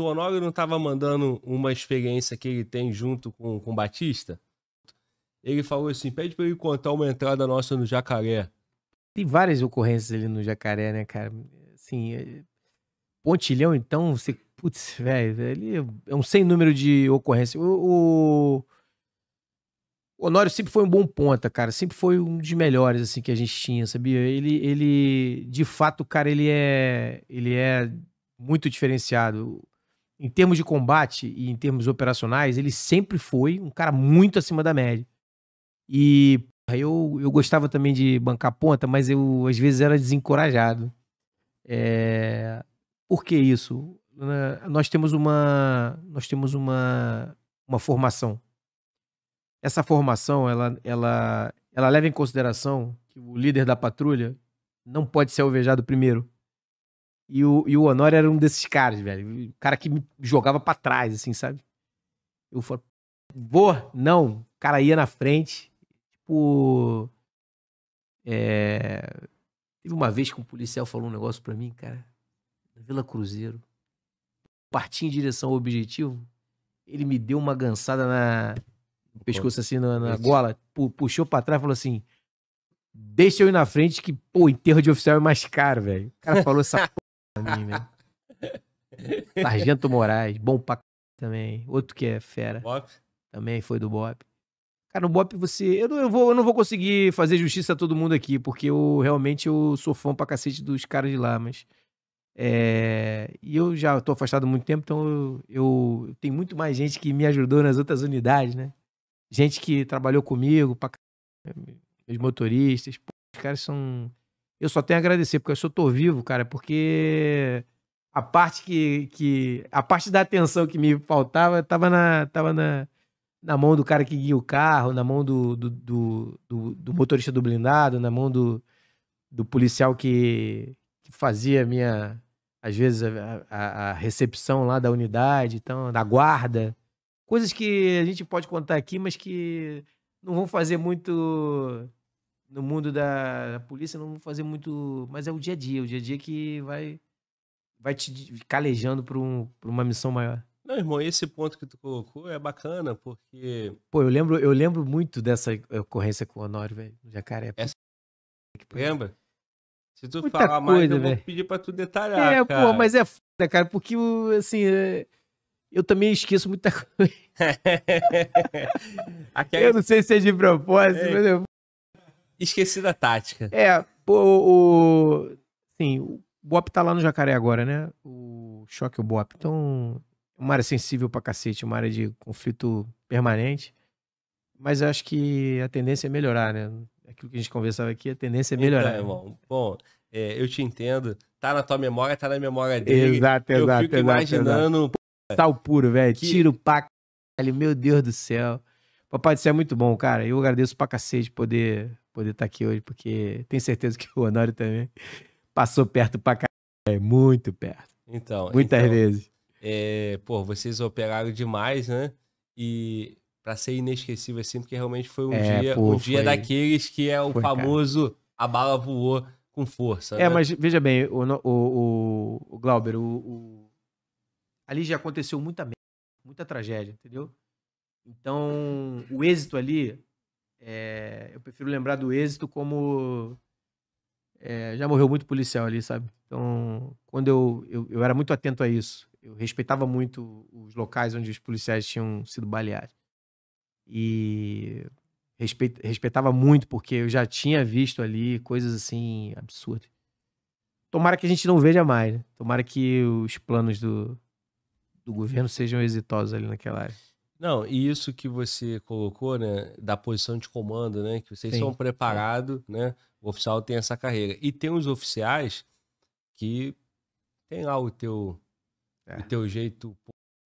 o Honório não estava mandando uma experiência que ele tem junto com, com o Batista? Ele falou assim: pede para ele contar uma entrada nossa no Jacaré. Tem várias ocorrências ali no Jacaré, né, cara? Assim, é, Pontilhão, então, você. Putz, velho, é um sem número de ocorrências. O, o Honório sempre foi um bom ponta, cara. Sempre foi um dos melhores, assim, que a gente tinha, sabia? Ele, ele de fato, cara, ele é. Ele é muito diferenciado em termos de combate e em termos operacionais, ele sempre foi um cara muito acima da média. E eu, eu gostava também de bancar ponta, mas eu às vezes era desencorajado. É... Por que isso? Né, nós temos uma nós temos uma, uma formação. Essa formação ela, ela, ela leva em consideração que o líder da patrulha não pode ser alvejado primeiro. E o, e o Honório era um desses caras, velho. O cara que me jogava para trás, assim, sabe? Eu falei, vou, não. O cara ia na frente, tipo. É... Teve uma vez que um policial falou um negócio pra mim, cara, na Vila Cruzeiro. Parti em direção ao objetivo, ele me deu uma gançada na. No pescoço assim na, na gola, pu puxou pra trás e falou assim: Deixa eu ir na frente que, pô, enterro de oficial é mais caro, velho. O cara falou essa mim, Sargento Moraes, bom pra também. Outro que é fera. Bop. Também foi do Bop. Cara, no Bop você. Eu não, eu, vou, eu não vou conseguir fazer justiça a todo mundo aqui, porque eu realmente eu sou fã pra cacete dos caras de lá, mas. É... E eu já tô afastado há muito tempo, então eu, eu, eu tenho muito mais gente que me ajudou nas outras unidades, né? Gente que trabalhou comigo, pra... meus motoristas. Pô, os caras são eu só tenho a agradecer, porque eu só tô vivo, cara, porque a parte que, que a parte da atenção que me faltava estava na tava na, na mão do cara que guia o carro, na mão do do, do, do, do motorista do blindado, na mão do, do policial que, que fazia minha às vezes a, a, a, recepção lá da unidade, então da guarda, coisas que a gente pode contar aqui, mas que não vão fazer muito no mundo da polícia não vou fazer muito, mas é o dia a dia, o dia a dia que vai vai te calejando para um, pra uma missão maior. Não, irmão, esse ponto que tu colocou é bacana, porque. Pô, eu lembro, eu lembro muito dessa ocorrência com o Honório, velho, no Jacaré. Essa... Lembra? Se tu Muita falar mais, coisa, eu véio. vou pedir para tu detalhar. É, cara. pô, mas é foda, né, cara, porque, assim, é, eu também esqueço muita coisa. Aquela... Eu não sei se é de propósito, é. mas eu Esqueci da tática. É, o. o sim, o Bop tá lá no jacaré agora, né? O choque o Bop. Então, uma área sensível pra cacete, uma área de conflito permanente. Mas eu acho que a tendência é melhorar, né? Aquilo que a gente conversava aqui, a tendência é melhorar. Então, irmão, bom, é, eu te entendo. Tá na tua memória, tá na memória dele. Exato, eu exato. Eu fico exato, imaginando. Exato. Tal puro, velho. Que... Tiro pra caralho, meu Deus do céu. Papai isso céu é muito bom, cara. Eu agradeço pra cacete poder poder estar tá aqui hoje, porque tenho certeza que o Honório também passou perto pra caralho, é muito perto. Então, muitas então, vezes. É, pô, vocês operaram demais, né? E para ser inesquecível assim, porque realmente foi um é, dia, pô, um dia foi... daqueles que é o foi, famoso cara. a bala voou com força. É, né? mas veja bem, o, o, o, o Glauber, o, o... ali já aconteceu muita merda, muita tragédia, entendeu? Então, o êxito ali é, eu prefiro lembrar do êxito como. É, já morreu muito policial ali, sabe? Então, quando eu, eu, eu, era muito atento a isso. Eu respeitava muito os locais onde os policiais tinham sido baleados. E respeit, respeitava muito, porque eu já tinha visto ali coisas assim absurdas. Tomara que a gente não veja mais, né? Tomara que os planos do, do governo sejam exitosos ali naquela área. Não, e isso que você colocou, né, da posição de comando, né, que vocês são é. preparados, né, o oficial tem essa carreira. E tem os oficiais que tem lá o teu, é. o teu jeito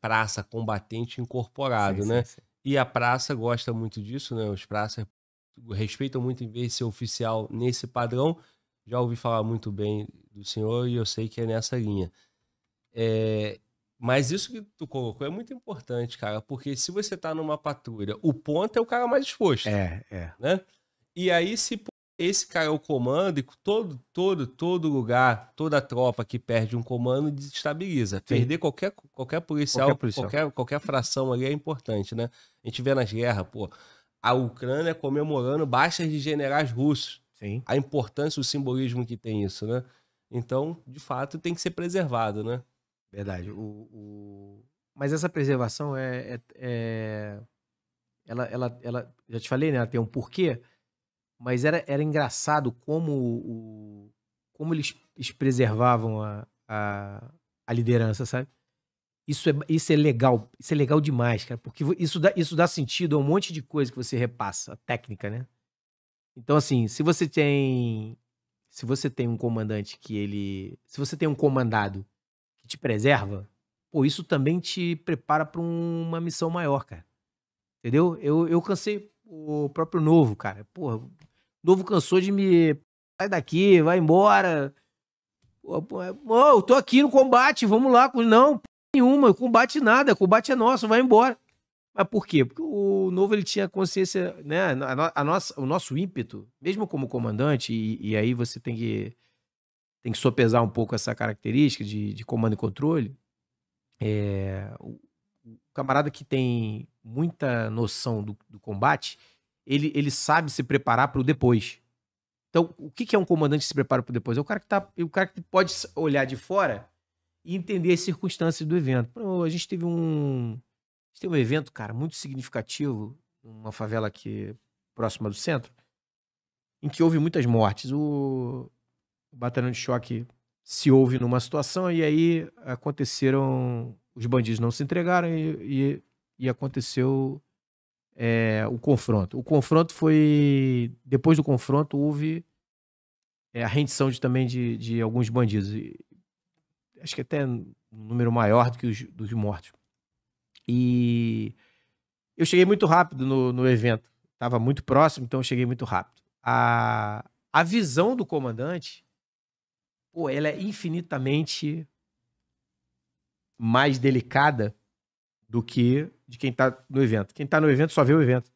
praça combatente incorporado, sim, né? Sim, sim. E a praça gosta muito disso, né? Os praças respeitam muito em vez de ser oficial nesse padrão. Já ouvi falar muito bem do senhor e eu sei que é nessa linha. É, mas isso que tu colocou é muito importante, cara, porque se você tá numa patrulha, o ponto é o cara mais exposto. É, é. Né? E aí, se esse cara é o comando, e todo, todo, todo lugar, toda tropa que perde um comando desestabiliza. Sim. Perder qualquer, qualquer policial, qualquer policial, qualquer Qualquer, fração ali é importante, né? A gente vê nas guerras, pô, a Ucrânia comemorando baixas de generais russos. Sim. A importância, o simbolismo que tem isso, né? Então, de fato, tem que ser preservado, né? Verdade. Uhum. O, o... Mas essa preservação é, é, é. Ela, ela, ela, já te falei, né? Ela tem um porquê, mas era, era engraçado como, o, como eles, eles preservavam a, a, a liderança, sabe? Isso é, isso é legal, isso é legal demais, cara, porque isso dá, isso dá sentido a um monte de coisa que você repassa, técnica, né? Então, assim, se você tem. Se você tem um comandante que ele. Se você tem um comandado te preserva, pô, isso também te prepara para uma missão maior, cara. Entendeu? Eu, eu cansei o próprio Novo, cara. Porra, Novo cansou de me. Sai daqui, vai embora. Pô, pô, é, eu tô aqui no combate, vamos lá. Não, nenhuma, combate nada, combate é nosso, vai embora. Mas por quê? Porque o Novo ele tinha consciência, né? A, a nossa, o nosso ímpeto, mesmo como comandante, e, e aí você tem que tem que sopesar um pouco essa característica de, de comando e controle. É, o, o, camarada que tem muita noção do, do combate, ele, ele sabe se preparar para o depois. Então, o que, que é um comandante que se prepara para o depois? É o cara que tá, é o cara que pode olhar de fora e entender as circunstâncias do evento. Pô, a gente teve um a gente teve um evento, cara, muito significativo numa favela aqui próxima do centro, em que houve muitas mortes. O o batalhão de choque se houve numa situação e aí aconteceram os bandidos não se entregaram e, e, e aconteceu é, o confronto. O confronto foi depois do confronto houve é, a rendição de, também de, de alguns bandidos, e, acho que até um número maior do que os dos mortos. E eu cheguei muito rápido no, no evento, estava muito próximo, então eu cheguei muito rápido. A, a visão do comandante pô, ela é infinitamente mais delicada do que de quem está no evento. Quem está no evento só vê o evento.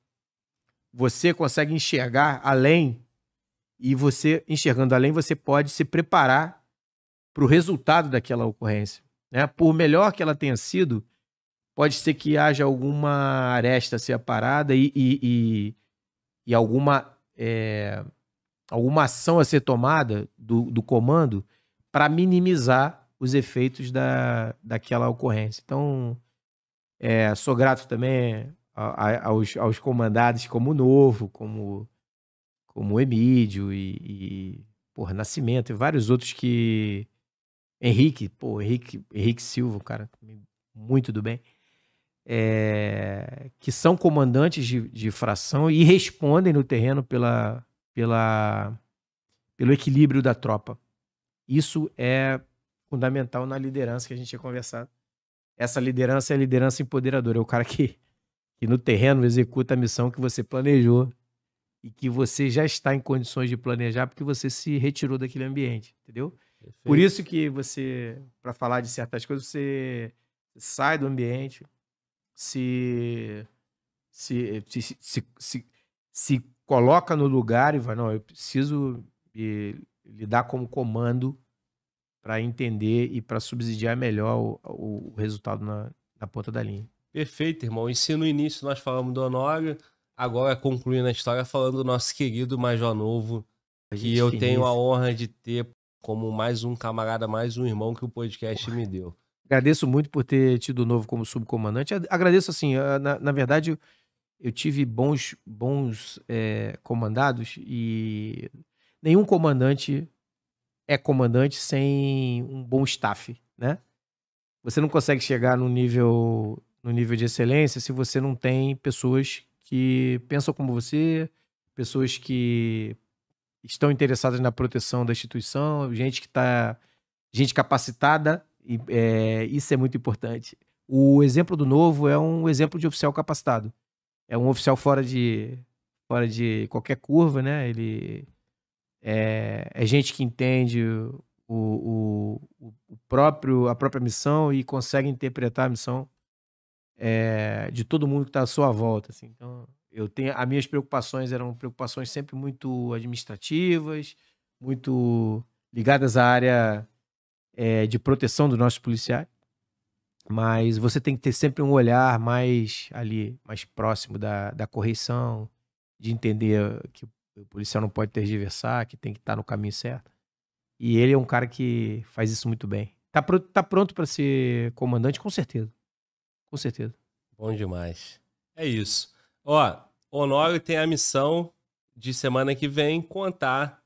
Você consegue enxergar além e você enxergando além, você pode se preparar para o resultado daquela ocorrência. Né? Por melhor que ela tenha sido, pode ser que haja alguma aresta separada ser e, e, e, e alguma é, alguma ação a ser tomada do, do comando para minimizar os efeitos da, daquela ocorrência. Então, é, sou grato também a, a, aos, aos comandados como o Novo, como, como o Emídio e, e Nascimento e vários outros que... Henrique, pô, Henrique, Henrique Silva, cara, muito do bem. É, que são comandantes de, de, fração e respondem no terreno pela, pela, pelo equilíbrio da tropa. Isso é fundamental na liderança que a gente tinha conversado. Essa liderança é a liderança empoderadora, é o cara que, que no terreno executa a missão que você planejou e que você já está em condições de planejar porque você se retirou daquele ambiente, entendeu? Perfeito. Por isso que você, para falar de certas coisas, você sai do ambiente, se se, se, se, se, se coloca no lugar e vai, não, eu preciso eh, lidar como comando para entender e para subsidiar melhor o, o resultado na, na, ponta da linha. Perfeito, irmão. E se no início nós falamos do Honório, agora é concluindo a história falando do nosso querido Major Novo, que eu finita. tenho a honra de ter como mais um camarada, mais um irmão que o podcast Porra. me deu. Agradeço muito por ter tido o Novo como subcomandante. Agradeço, assim, na, na verdade, eu tive bons, bons é, comandados e nenhum comandante é comandante sem um bom staff, né? Você não consegue chegar no nível, no nível de excelência se você não tem pessoas que pensam como você, pessoas que estão interessadas na proteção da instituição, gente que está gente capacitada e é, isso é muito importante. O exemplo do novo é um exemplo de oficial capacitado é um oficial fora de fora de qualquer curva, né? Ele é, é gente que entende o, o, o, próprio a própria missão e consegue interpretar a missão é, de todo mundo que está à sua volta. Assim. Então, eu tenho as minhas preocupações eram preocupações sempre muito administrativas, muito ligadas à área é, de proteção dos nossos policiais. Mas você tem que ter sempre um olhar mais ali, mais próximo da, da correção, de entender que o policial não pode ter diversão, que tem que estar tá no caminho certo. E ele é um cara que faz isso muito bem. Tá, tá pronto para ser comandante, com certeza. Com certeza. Bom demais. É isso. Ó, Honório tem a missão de semana que vem contar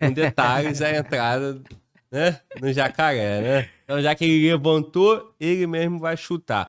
em detalhes a entrada né, no jacaré, né? Então, já que ele levantou, ele mesmo vai chutar.